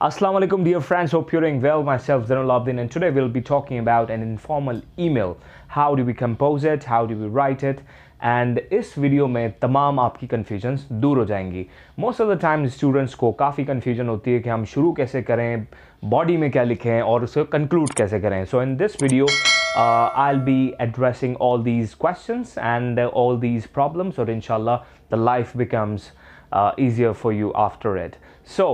Assalamu alaikum dear friends, hope you're doing well, myself Zainul Abdin and today we'll be talking about an informal email. How do we compose it, how do we write it and this video may tamam aapki confusion dur ho jayengi. Most of the time students ko kafi confusion hoti hai ki hum shuru kaise karein, body mein kya likhein aur usko conclude kaise karein. So in this video, uh, I'll be addressing all these questions and all these problems or inshallah the life becomes uh, easier for you after it. So,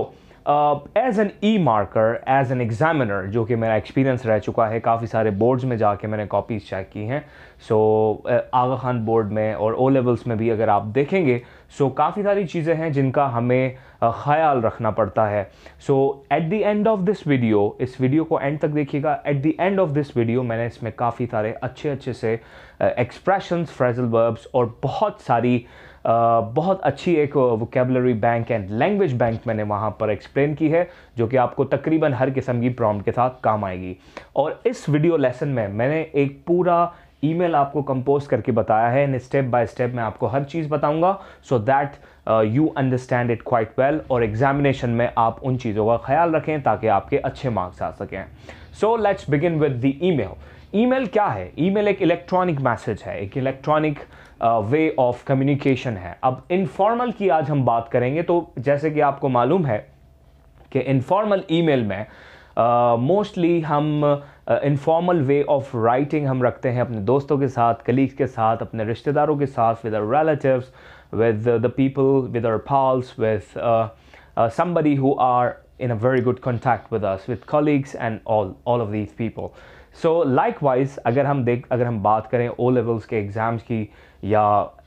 as an e marker as an examiner जो कि मेरा experience रह चुका है काफ़ी सारे boards में जाके मैंने कॉपीज़ चेक की हैं so so, uh, Aga Khan board में और ओ लेवल्स में भी अगर आप देखेंगे सो so, काफ़ी सारी चीज़ें हैं जिनका हमें uh, ख्याल रखना पड़ता है so at the end of this video इस वीडियो को एंड तक देखिएगा at the end of this video मैंने इसमें काफ़ी सारे अच्छे अच्छे से एक्सप्रेशंस फ्रेजल वर्ब्स और बहुत सारी uh, बहुत अच्छी एक vocabulary bank and language bank मैंने वहाँ पर एक्सप्लेन की है जो कि आपको तकरीबन हर किस्म की प्रॉम के साथ काम आएगी और इस वीडियो लेसन में मैंने एक पूरा ईमेल आपको कंपोज करके बताया है एंड स्टेप बाय स्टेप मैं आपको हर चीज़ बताऊंगा so that you understand it quite well और एग्जामिनेशन में आप उन चीज़ों का ख्याल रखें ताकि आपके अच्छे मार्क्स आ सकें so let's begin with the email email क्या है ईमेल एक इलेक्ट्रॉनिक मैसेज है एक electronic uh, way of communication है अब इनफॉर्मल की आज हम बात करेंगे तो जैसे कि आपको मालूम है कि इनफॉर्मल ईमेल में मोस्टली uh, हम इनफॉर्मल वे ऑफ राइटिंग हम रखते हैं अपने दोस्तों के साथ कलीग्स के साथ अपने रिश्तेदारों के साथ with our relative with the people with our folks with who are in a very good contact with us with colleagues and all all of these people so likewise अगर हम देख अगर हम बात करें ओ लेवल्स के exams की या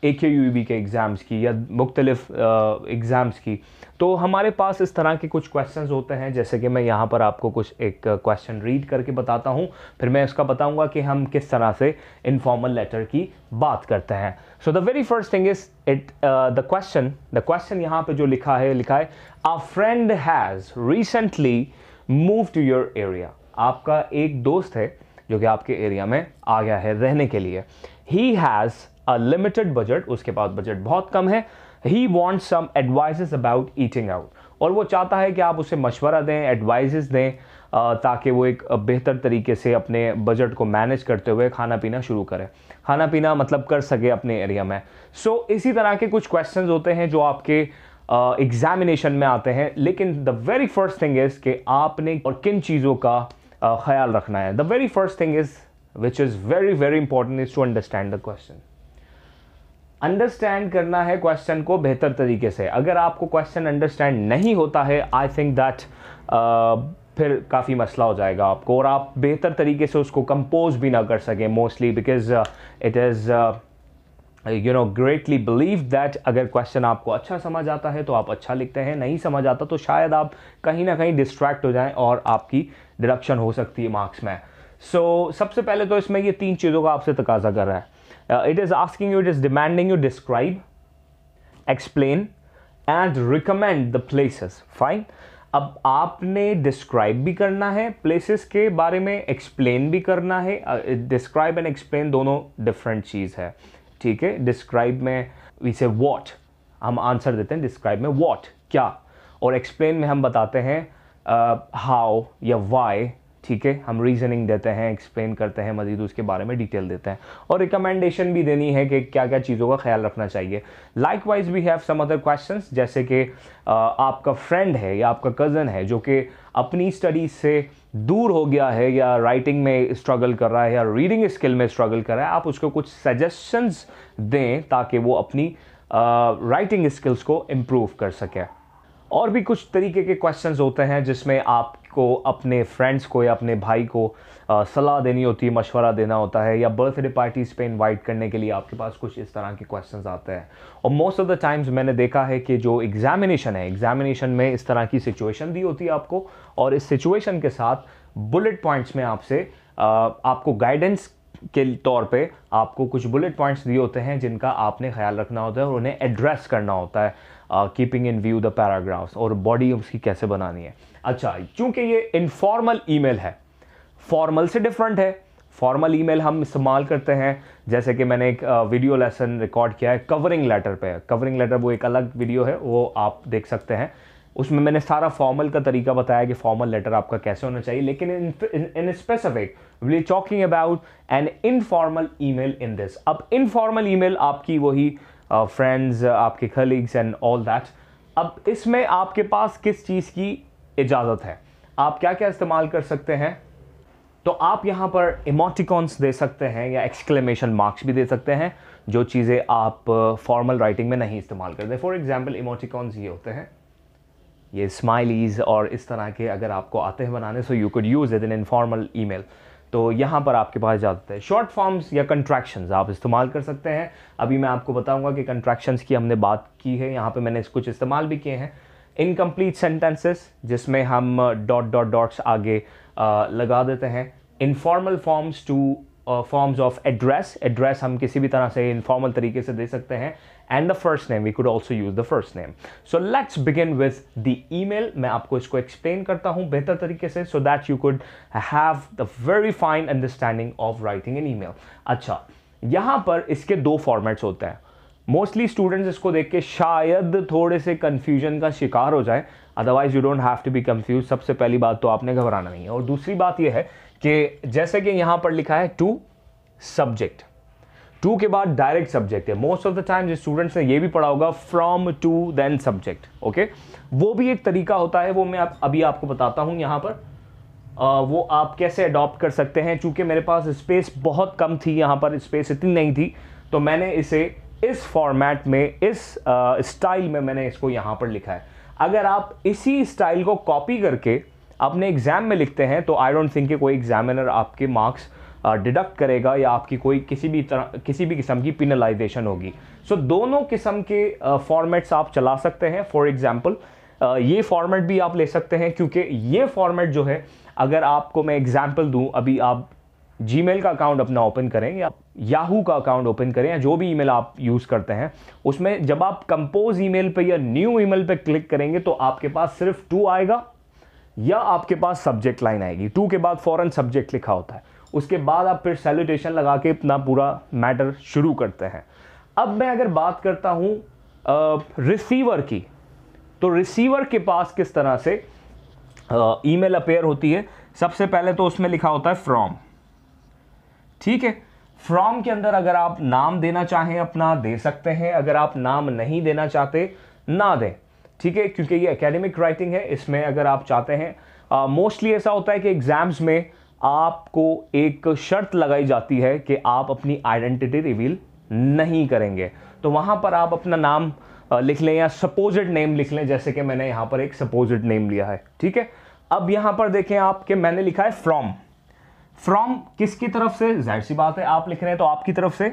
ए e के यू बी के एग्ज़ाम्स की या मुख्तलिफ़ एग्ज़ाम्स की तो हमारे पास इस तरह के कुछ क्वेश्चंस होते हैं जैसे कि मैं यहाँ पर आपको कुछ एक क्वेश्चन रीड करके बताता हूँ फिर मैं उसका बताऊँगा कि हम किस तरह से इनफॉर्मल लेटर की बात करते हैं so the very first thing is it the question the question यहाँ पे जो लिखा है लिखा है a friend has recently move to your area आपका एक दोस्त है जो कि आपके एरिया में आ गया है रहने के लिए he has a limited budget उसके पास बजट बहुत कम है he want some advises about eating out और वो चाहता है कि आप उसे मशवरा दें एडवाइजेस दें ताकि वो एक बेहतर तरीके से अपने बजट को मैनेज करते हुए खाना पीना शुरू करें खाना पीना मतलब कर सके अपने एरिया में सो so, इसी तरह के कुछ क्वेश्चंस होते हैं जो आपके एग्जामिनेशन में आते हैं लेकिन the very first thing is कि आपने और किन चीज़ों का ख्याल रखना है the very first thing is which is very very important is to understand the question understand करना है क्वेश्चन को बेहतर तरीके से अगर आपको क्वेश्चन अंडरस्टैंड नहीं होता है आई थिंक दैट फिर काफ़ी मसला हो जाएगा आपको और आप बेहतर तरीके से उसको कंपोज भी ना कर सकें mostly because it is you know greatly believe that अगर क्वेश्चन आपको अच्छा समझ आता है तो आप अच्छा लिखते हैं नहीं समझ आता तो शायद आप कहीं ना कहीं डिस्ट्रैक्ट हो जाएं और आपकी डिडक्शन हो सकती है मार्क्स में सो so, सबसे पहले तो इसमें ये तीन चीज़ों का आपसे तकाजा कर रहा है it is asking you it is demanding you describe explain and recommend the places fine अब आपने डिस्क्राइब भी करना है प्लेसेस के बारे में एक्सप्लेन भी करना है डिस्क्राइब एंड एक्सप्लेन दोनों डिफरेंट चीज़ है ठीक है डिस्क्राइब में वी से वॉट हम आंसर देते हैं डिस्क्राइब में वॉट क्या और एक्सप्लेन में हम बताते हैं हाउ uh, या वाई ठीक है हम रीजनिंग देते हैं एक्सप्लेन करते हैं मजीद उसके बारे में डिटेल देते हैं और रिकमेंडेशन भी देनी है कि क्या क्या चीज़ों का ख्याल रखना चाहिए likewise we have some other question जैसे कि आपका फ्रेंड है या आपका कज़न है जो कि अपनी स्टडी से दूर हो गया है या राइटिंग में स्ट्रगल कर रहा है या रीडिंग स्किल में स्ट्रगल कर रहा है आप उसको कुछ सजेशंस दें ताकि वो अपनी राइटिंग uh, स्किल्स को इम्प्रूव कर सकें और भी कुछ तरीके के क्वेश्चंस होते हैं जिसमें आप को अपने फ्रेंड्स को या अपने भाई को सलाह देनी होती है मशवरा देना होता है या बर्थडे पार्टीज पे इनवाइट करने के लिए आपके पास कुछ इस तरह के क्वेश्चन आते हैं और मोस्ट ऑफ द टाइम्स मैंने देखा है कि जो एग्जामिनेशन है एग्जामिनेशन में इस तरह की सिचुएशन दी होती है आपको और इस सिचुएशन के साथ बुलेट पॉइंट्स में आपसे आपको गाइडेंस के तौर पे आपको कुछ बुलेट पॉइंट्स दिए होते हैं जिनका आपने ख्याल रखना होता है और उन्हें एड्रेस करना होता है keeping in view the paragraphs और बॉडी उसकी कैसे बनानी है अच्छा चूंकि ये इनफॉर्मल ईमेल है फॉर्मल से डिफरेंट है फॉर्मल ईमेल हम इस्तेमाल करते हैं जैसे कि मैंने एक वीडियो लेसन रिकॉर्ड किया है कवरिंग लेटर पे कवरिंग लेटर वो एक अलग वीडियो है वो आप देख सकते हैं उसमें मैंने सारा फॉर्मल का तरीका बताया कि फॉर्मल लेटर आपका कैसे होना चाहिए लेकिन in specific we talking about an informal email in this अब इनफॉर्मल ईमेल आपकी वही फ्रेंड्स uh, आपके कलीग्स एंड ऑल दैट अब इसमें आपके पास किस चीज़ की इजाज़त है आप क्या क्या इस्तेमाल कर सकते हैं तो आप यहां पर इमोटिकॉन्स दे सकते हैं या एक्सक्लेमेशन मार्क्स भी दे सकते हैं जो चीज़ें आप फॉर्मल uh, राइटिंग में नहीं इस्तेमाल करते फॉर एग्ज़ाम्पल इमोटिकॉन्स ये होते हैं ये स्माइलीज़ और इस तरह के अगर आपको आते हैं बनाने so you could use it in informal email तो यहाँ पर आपके पास जाते हैं शॉर्ट फॉर्म्स या कंट्रैक्शंस आप इस्तेमाल कर सकते हैं अभी मैं आपको बताऊंगा कि कंट्रैक्शंस की हमने बात की है यहाँ पे मैंने कुछ इस्तेमाल भी किए हैं इनकम्प्लीट सेंटेंसेस जिसमें हम डॉट डॉट डॉट्स आगे आ, लगा देते हैं informal forms two forms of address address हम किसी भी तरह से इनफॉर्मल तरीके से दे सकते हैं and the first name we could also use the first name so let's begin with the email मैं आपको इसको एक्सप्लेन करता हूँ बेहतर तरीके से so that you could have the very fine understanding of writing an email अच्छा यहाँ पर इसके दो फॉर्मेट्स होते हैं मोस्टली स्टूडेंट्स इसको देख के शायद थोड़े से कन्फ्यूजन का शिकार हो जाए otherwise you don't have to be confuse सबसे पहली बात तो आपने घबराना नहीं है और दूसरी बात यह है कि जैसे कि यहाँ पर लिखा है टू सब्जेक्ट टू के बाद डायरेक्ट सब्जेक्ट है most of the time students ने ये भी पढ़ा होगा from to then subject okay वो भी एक तरीका होता है वो मैं आप, अभी आपको बताता हूँ यहाँ पर आ, वो आप कैसे अडॉप्ट कर सकते हैं चूंकि मेरे पास स्पेस बहुत कम थी यहाँ पर स्पेस इतनी नहीं थी तो मैंने इसे इस फॉर्मेट में इस स्टाइल में मैंने इसको यहाँ पर लिखा है अगर आप इसी स्टाइल को कॉपी करके अपने एग्ज़ाम में लिखते हैं तो आई डोंट थिंक कि कोई एग्जामिनर आपके मार्क्स डिडक्ट करेगा या आपकी कोई किसी भी तरह किसी भी किस्म की पिनलाइजेशन होगी सो so, दोनों किस्म के फॉर्मेट्स आप चला सकते हैं फॉर एग्ज़ाम्पल ये फॉर्मेट भी आप ले सकते हैं क्योंकि ये फॉर्मेट जो है अगर आपको मैं एग्ज़ाम्पल दूँ अभी आप जीमेल का अकाउंट अपना ओपन करें या याहू का अकाउंट ओपन करें या जो भी ईमेल आप यूज़ करते हैं उसमें जब आप कंपोज ईमेल पे या न्यू ईमेल पे क्लिक करेंगे तो आपके पास सिर्फ टू आएगा या आपके पास सब्जेक्ट लाइन आएगी टू के बाद फ़ौरन सब्जेक्ट लिखा होता है उसके बाद आप फिर सैल्यूटेशन लगा के अपना पूरा मैटर शुरू करते हैं अब मैं अगर बात करता हूँ रिसीवर की तो रिसीवर के पास किस तरह से ईमेल अपेयर होती है सबसे पहले तो उसमें लिखा होता है फ्रॉम ठीक है फ्रॉम के अंदर अगर आप नाम देना चाहें अपना दे सकते हैं अगर आप नाम नहीं देना चाहते ना दें ठीक है क्योंकि ये एकेडमिक राइटिंग है इसमें अगर आप चाहते हैं मोस्टली ऐसा होता है कि एग्ज़ाम्स में आपको एक शर्त लगाई जाती है कि आप अपनी आइडेंटिटी रिवील नहीं करेंगे तो वहां पर आप अपना नाम लिख लें या सपोजिड नेम लिख लें जैसे कि मैंने यहां पर एक सपोजिड नेम लिया है ठीक है अब यहां पर देखें आप कि मैंने लिखा है फ्रॉम फ्रॉम किसकी तरफ से जाहिर सी बात है आप लिख रहे हैं तो आपकी तरफ से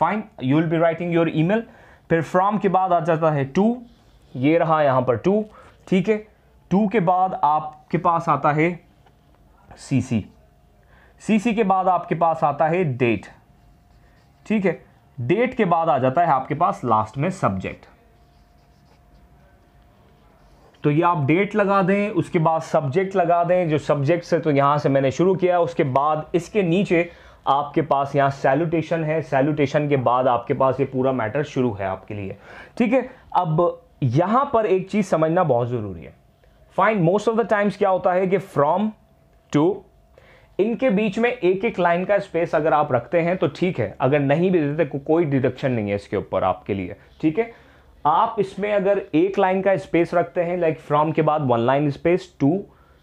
fine you will be writing your mail फिर फ्रॉम के बाद आ जाता है टू ये रहा यहां पर टू ठीक है टू के बाद आपके पास आता है सी सी सीसी के बाद आपके पास आता है डेट ठीक है डेट के बाद आ जाता है आपके पास लास्ट में सब्जेक्ट तो ये आप डेट लगा दें उसके बाद सब्जेक्ट लगा दें जो सब्जेक्ट से तो यहां से मैंने शुरू किया उसके बाद इसके नीचे आपके पास यहां सैल्यूटेशन है सैल्यूटेशन के बाद आपके पास ये पूरा मैटर शुरू है आपके लिए ठीक है अब यहां पर एक चीज़ समझना बहुत ज़रूरी है fine most of the times क्या होता है कि फ्रॉम टू इनके बीच में एक एक लाइन का स्पेस अगर आप रखते हैं तो ठीक है अगर नहीं भी देते को, तो कोई डिडक्शन नहीं है इसके ऊपर आपके लिए ठीक है आप इसमें अगर एक लाइन का स्पेस रखते हैं लाइक फ्रॉम के बाद वन लाइन स्पेस टू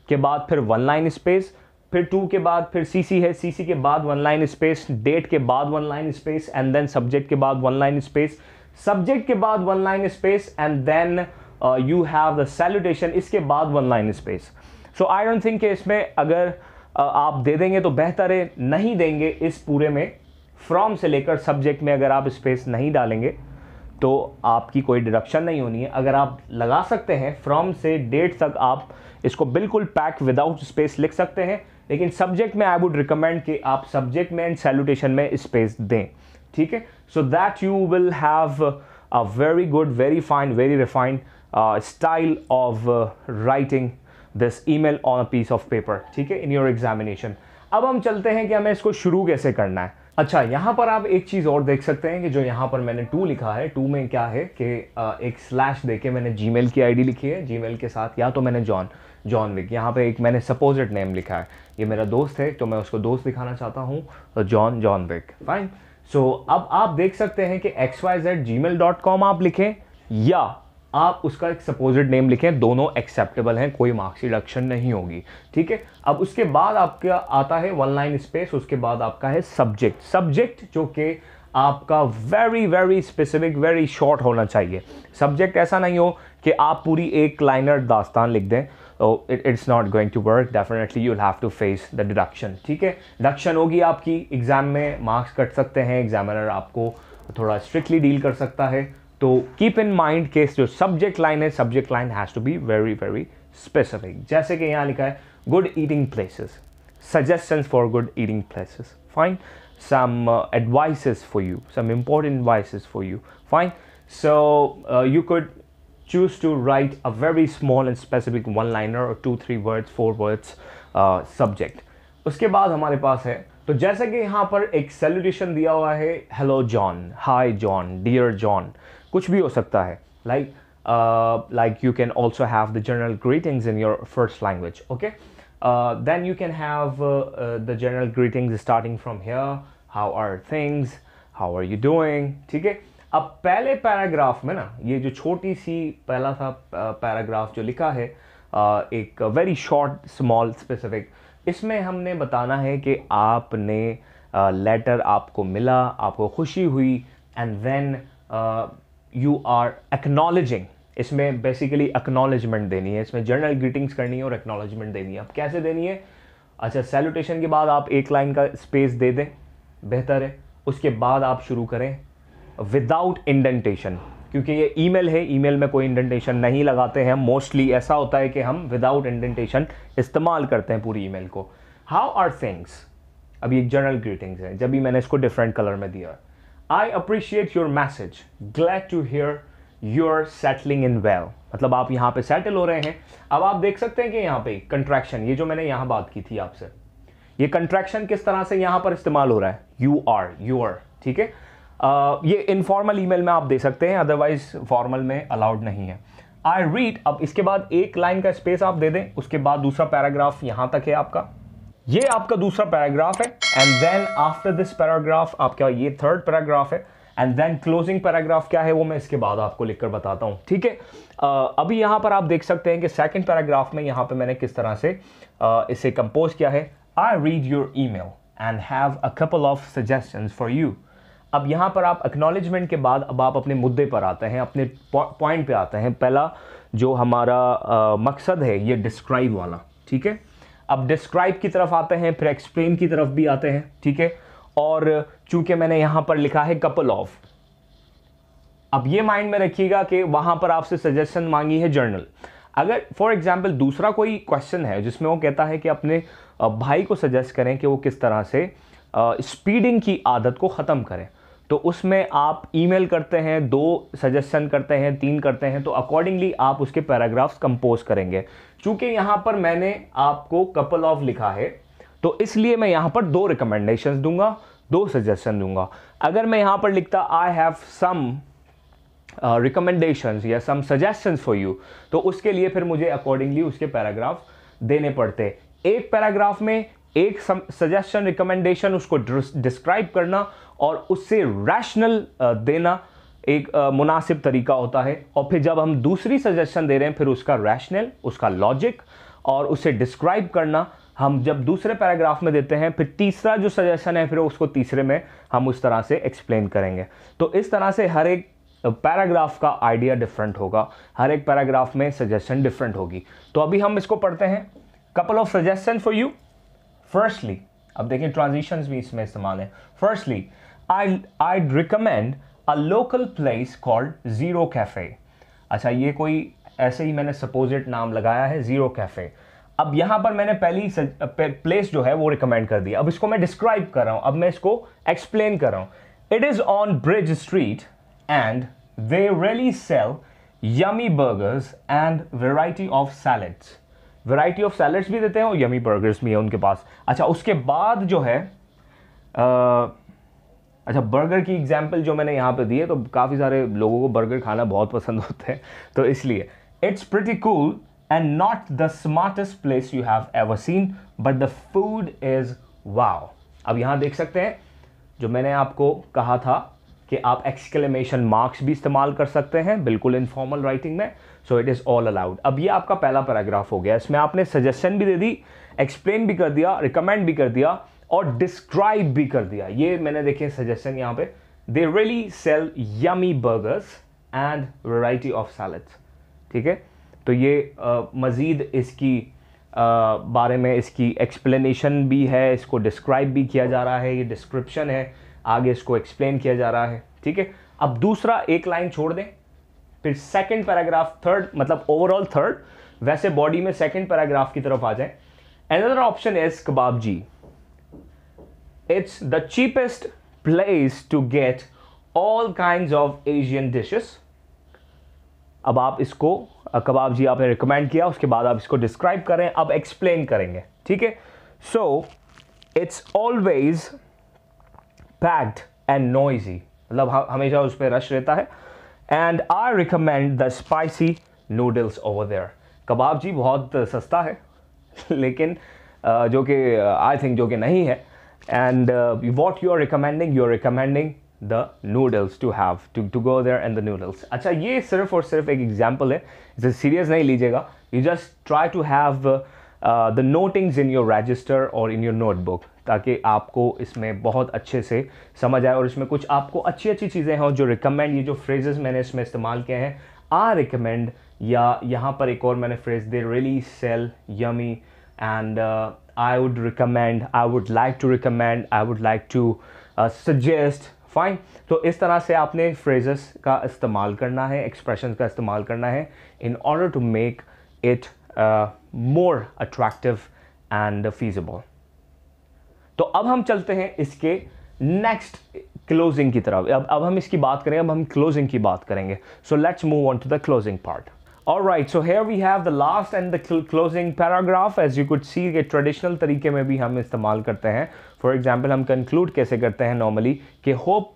के बाद फिर वन लाइन स्पेस फिर टू के बाद फिर सीसी है सीसी के बाद वन लाइन स्पेस डेट के बाद one line space and then subject के बाद वन लाइन स्पेस सब्जेक्ट के बाद one line space and then you have the salutation इसके बाद one line space so I don't think इसमें अगर uh, आप दे देंगे तो बेहतर है नहीं देंगे इस पूरे में फ्रॉम से लेकर सब्जेक्ट में अगर आप स्पेस नहीं डालेंगे तो आपकी कोई डिडक्शन नहीं होनी है अगर आप लगा सकते हैं फ्रॉम से डेट तक आप इसको बिल्कुल पैक विदाउट स्पेस लिख सकते हैं लेकिन सब्जेक्ट में आई वुड रिकमेंड कि आप सब्जेक्ट में एंड सैल्यूटेशन में स्पेस दें ठीक है so that you will have a very good very fine very refined style of writing this email on a piece of paper ठीक है इन योर एग्जामिनेशन अब हम चलते हैं कि हमें इसको शुरू कैसे करना है अच्छा यहाँ पर आप एक चीज़ और देख सकते हैं कि जो यहाँ पर मैंने टू लिखा है टू में क्या है कि एक स्लैश दे के मैंने जी की आईडी लिखी है जी के साथ या तो मैंने जॉन जॉन विक यहाँ पे एक मैंने सपोजिट नेम लिखा है ये मेरा दोस्त है तो मैं उसको दोस्त दिखाना चाहता हूँ जॉन जॉन विक फाइन सो अब आप देख सकते हैं कि X Y Z Gmail dot com आप लिखें या आप उसका एक सपोजिट नेम लिखें दोनों एक्सेप्टेबल हैं कोई मार्क्स रिडक्शन नहीं होगी ठीक है अब उसके बाद आपका आता है वन लाइन स्पेस उसके बाद आपका है सब्जेक्ट सब्जेक्ट जो कि आपका very very specific very short होना चाहिए सब्जेक्ट ऐसा नहीं हो कि आप पूरी एक लाइनर दास्तान लिख दें तो it it's not going to work definitely you have to face the deduction ठीक है डिडक्शन होगी आपकी एग्ज़ाम में मार्क्स कट सकते हैं एग्जामिनर आपको थोड़ा स्ट्रिक्टली डील कर सकता है तो कीप इन माइंड केस जो सब्जेक्ट लाइन है subject line has to be very very specific जैसे कि यहां लिखा है good eating places suggestion for good eating places fine some advises for you some important advises for you fine so you could choose to write a very small and specific one liner और two three words four words subject उसके बाद हमारे पास है तो जैसे कि यहां पर एक सेल्यूटेशन दिया हुआ है hello John hi John dear John कुछ भी हो सकता है like like you can also have the general greetings in your first language okay then you can have the general greetings starting from here how are things how are you doing ठीक है अब पहले paragraph में ना ये जो छोटी सी पहला सा पैराग्राफ uh, जो लिखा है uh, एक वेरी शॉर्ट स्मॉल स्पेसिफिक इसमें हमने बताना है कि आपने लेटर uh, आपको मिला आपको खुशी हुई and then you are acknowledging इसमें बेसिकली एक्नोलेजमेंट देनी है इसमें जर्नल ग्रीटिंग्स करनी है और एक्नोलेजमेंट देनी है आप कैसे देनी है अच्छा सैल्यूटेशन के बाद आप एक लाइन का स्पेस दे दें बेहतर है उसके बाद आप शुरू करें विदाउट इंडेंटेशन क्योंकि ये ईमेल है ईमेल में कोई इंडेंटेशन नहीं लगाते हैं मोस्टली ऐसा होता है कि हम विदाउट इंडेंटेशन इस्तेमाल करते हैं पूरी ईमेल को हाउ आर थिंग्स अब ये जर्नल ग्रीटिंग्स है जब भी मैंने इसको डिफरेंट कलर में दिया है I appreciate your message glad to hear you're settling in well मतलब आप यहां पे सेटल हो रहे हैं अब आप देख सकते हैं कि यहाँ पे कंट्रैक्शन ये जो मैंने यहां बात की थी आपसे ये कंट्रैक्शन किस तरह से यहां पर इस्तेमाल हो रहा है यू आर यूर ठीक है ये इनफॉर्मल ईमेल में आप दे सकते हैं अदरवाइज फॉर्मल में अलाउड नहीं है आई रीड अब इसके बाद एक लाइन का स्पेस आप दे दें उसके बाद दूसरा पैराग्राफ यहां तक है आपका ये आपका दूसरा पैराग्राफ है and then after this paragraph आपका ये थर्ड पैराग्राफ है एंड देन क्लोजिंग पैराग्राफ क्या है वो मैं इसके बाद आपको लिखकर बताता हूँ ठीक है अभी यहाँ पर आप देख सकते हैं कि सेकंड पैराग्राफ में यहाँ पे मैंने किस तरह से uh, इसे कंपोज किया है I read your email and have a couple of suggestion for you अब यहाँ पर आप एक्नॉलेजमेंट के बाद अब आप अपने मुद्दे पर आते हैं अपने पॉइंट पर आते हैं पहला जो हमारा uh, मकसद है ये डिस्क्राइब वाला ठीक है अब डिस्क्राइब की तरफ आते हैं फिर एक्सप्लेन की तरफ भी आते हैं ठीक है और चूंकि मैंने यहां पर लिखा है कपल ऑफ अब ये माइंड में रखिएगा कि वहां पर आपसे सजेशन मांगी है जर्नल अगर फॉर एग्जाम्पल दूसरा कोई क्वेश्चन है जिसमें वो कहता है कि अपने भाई को सजेस्ट करें कि वो किस तरह से स्पीडिंग की आदत को ख़त्म करें तो उसमें आप ईमेल करते हैं दो सजेशन करते हैं तीन करते हैं तो अकॉर्डिंगली आप उसके पैराग्राफ्स कंपोज करेंगे चूंकि यहाँ पर मैंने आपको कपल ऑफ लिखा है तो इसलिए मैं यहाँ पर दो रिकमेंडेशंस दूंगा दो सजेशन दूंगा अगर मैं यहाँ पर लिखता आई हैव सम रिकमेंडेशंस या सम सजेशंस फॉर यू तो उसके लिए फिर मुझे अकॉर्डिंगली उसके पैराग्राफ देने पड़ते एक पैराग्राफ में एक सजेशन रिकमेंडेशन उसको डिस्क्राइब करना और उससे रैशनल देना एक मुनासिब तरीका होता है और फिर जब हम दूसरी सजेशन दे रहे हैं फिर उसका रैशनल उसका लॉजिक और उसे डिस्क्राइब करना हम जब दूसरे पैराग्राफ में देते हैं फिर तीसरा जो सजेशन है फिर उसको तीसरे में हम उस तरह से एक्सप्लेन करेंगे तो इस तरह से हर एक पैराग्राफ का आइडिया डिफरेंट होगा हर एक पैराग्राफ में सजेशन डिफरेंट होगी तो अभी हम इसको पढ़ते हैं couple of suggestion for you firstly अब देखिए ट्रांजिशन भी इसमें इस्तेमाल है firstly I I recommend a local place called zero cafe अच्छा ये कोई ऐसे ही मैंने सपोजिट नाम लगाया है ज़ीरो कैफ़े अब यहां पर मैंने पहली प्लेस जो है वो रिकमेंड कर दी अब इसको मैं डिस्क्राइब कर रहा हूं अब मैं इसको एक्सप्लेन कर रहा हूँ it is on Bridge Street and they really sell yummy burgers and variety of salads variety of salads भी देते हैं और यमी बर्गर्स भी हैं उनके पास अच्छा उसके बाद जो है आ, अच्छा बर्गर की एग्जाम्पल जो मैंने यहाँ पे दी है तो काफ़ी सारे लोगों को बर्गर खाना बहुत पसंद होते हैं तो इसलिए it's pretty cool and not the smartest place you have ever seen but the food is wow अब यहाँ देख सकते हैं जो मैंने आपको कहा था कि आप एक्सक्लेमेशन मार्क्स भी इस्तेमाल कर सकते हैं बिल्कुल इनफॉर्मल राइटिंग में so it is all allowed अब ये आपका पहला पैराग्राफ हो गया इसमें आपने सजेशन भी दे दी एक्सप्लेन भी कर दिया रिकमेंड भी कर दिया और डिस्क्राइब भी कर दिया ये मैंने देखे सजेशन यहाँ पे they really sell yummy burgers and variety of salads ठीक है तो ये आ, मज़ीद इसकी आ, बारे में इसकी एक्सप्लेनेशन भी है इसको डिस्क्राइब भी किया जा रहा है ये डिस्क्रिप्शन है आगे इसको एक्सप्लेन किया जा रहा है ठीक है अब दूसरा एक लाइन छोड़ दें फिर सेकंड पैराग्राफ थर्ड मतलब ओवरऑल थर्ड वैसे बॉडी में सेकंड पैराग्राफ की तरफ आ जाए another option is kebab G it's the cheapest place to get all kind of Asian dishes अब आप इसको कबाब जी आपने रिकमेंड किया उसके बाद आप इसको डिस्क्राइब करें अब एक्सप्लेन करेंगे ठीक है so it's always packed and noisy मतलब हमेशा उस पर रश रहता है and I recommend the spicy noodles over there kebab G बहुत सस्ता है लेकिन जो कि आई थिंक जो कि नहीं है and what you are recommending you are recommending the noodles to have to to go there and the noodles अच्छा ये सिर्फ और सिर्फ एक एग्जाम्पल है इसे सीरियस नहीं लीजिएगा you just try to have the notings in your register और इन योर नोटबुक ताकि आपको इसमें बहुत अच्छे से समझ आए और इसमें कुछ आपको अच्छी अच्छी चीज़ें हों जो रिकमेंड ये जो फ्रेजेस मैंने इसमें इस्तेमाल किए हैं आ रिकमेंड या यहाँ पर एक और मैंने phrase they really sell yummy and I would recommend I would like to recommend I would like to suggest fine तो इस तरह से आपने फ्रेजेस का इस्तेमाल करना है एक्सप्रेशन का इस्तेमाल करना है in order to make it uh, more attractive and feasible. तो अब हम चलते हैं इसके next closing की तरफ अब अब हम इसकी बात करेंगे अब हम closing की बात करेंगे So let's move on to the closing part. All right, so here we have the last and the cl closing paragraph. As you could see, ये traditional तरीके में भी हम इस्तेमाल करते हैं फॉर एग्जाम्पल हम कंक्लूड कैसे करते हैं नॉर्मली कि hope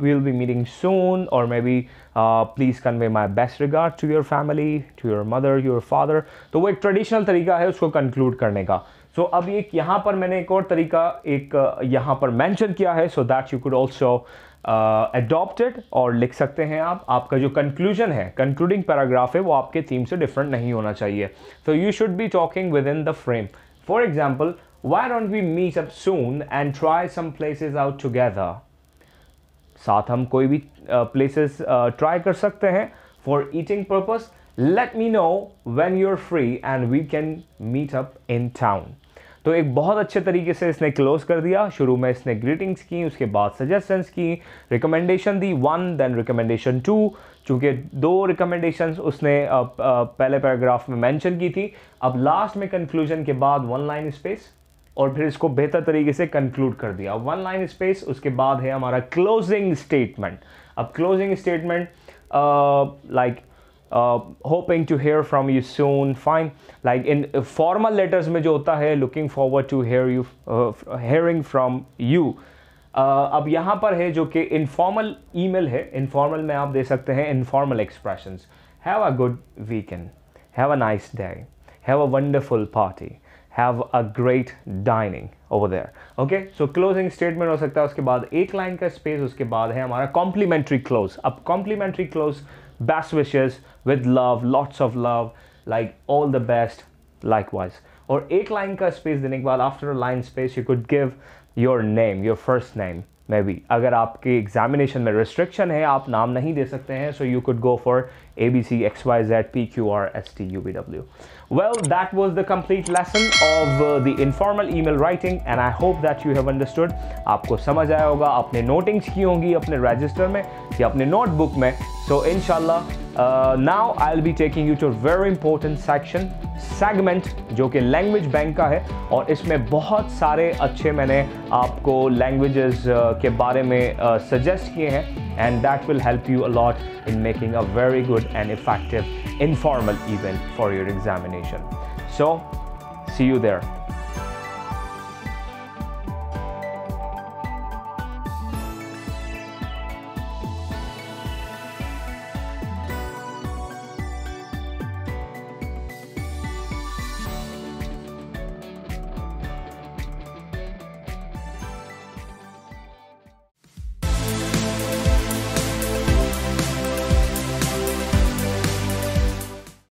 we will be meeting soon और may be please convey my best regard to your family to your mother your father तो वो एक ट्रेडिशनल तरीका है उसको कंक्लूड करने का सो so, अब एक यहाँ पर मैंने एक और तरीका एक uh, यहाँ पर मैंशन किया है so that you could also adopted और लिख सकते हैं आप आपका जो कंक्लूजन है कंक्लूडिंग पैराग्राफ है वो आपके थीम से डिफरेंट नहीं होना चाहिए तो you should be talking with in the frame for example why don't we meet up soon and try some places out together साथ हम कोई भी places try कर सकते हैं for eating purpose let me know when you're free and we can meet up in town तो एक बहुत अच्छे तरीके से इसने क्लोज कर दिया शुरू में इसने ग्रीटिंग्स की उसके बाद सजेशंस की रिकमेंडेशन दी वन देन रिकमेंडेशन टू चूँकि दो रिकमेंडेशंस उसने पहले पैराग्राफ में मेंशन की थी अब लास्ट में कंक्लूजन के बाद वन लाइन स्पेस और फिर इसको बेहतर तरीके से कंक्लूड कर दिया वन लाइन स्पेस उसके बाद है हमारा क्लोजिंग स्टेटमेंट अब closing statement like hoping to hear from you soon fine like in formal letters में जो होता है looking forward to hear you hearing from you अब यहाँ पर है जो कि इनफॉर्मल ईमेल है इनफॉर्मल में आप दे सकते हैं informal expressions have a good weekend have a nice day have a wonderful party have a great dining over there okay so closing statement हो सकता है उसके बाद एक लाइन का स्पेस उसके बाद है हमारा कॉम्प्लीमेंट्री क्लोज अब complimentary close best wishes with love lots of love like all the best likewise और एक लाइन का स्पेस देने के बाद after line space you could give your name your first name maybe अगर आपके examination में restriction है आप नाम नहीं दे सकते हैं so you could go for A B C X Y Z P Q R S T U B W Well, that was the complete lesson of uh, the informal email writing and I hope that you have understood. aapko samajh aaya hoga apne notings ki hongi apne register mein ya apne notebook mein so, inshallah uh, now I'll be taking you to very important section segment जो कि language bank का है और इसमें बहुत सारे अच्छे मैंने आपको लैंग्वेजेस uh, के बारे में सजेस्ट uh, किए हैं and that will help you a lot in making a very good and effective informal event for your examination so see you there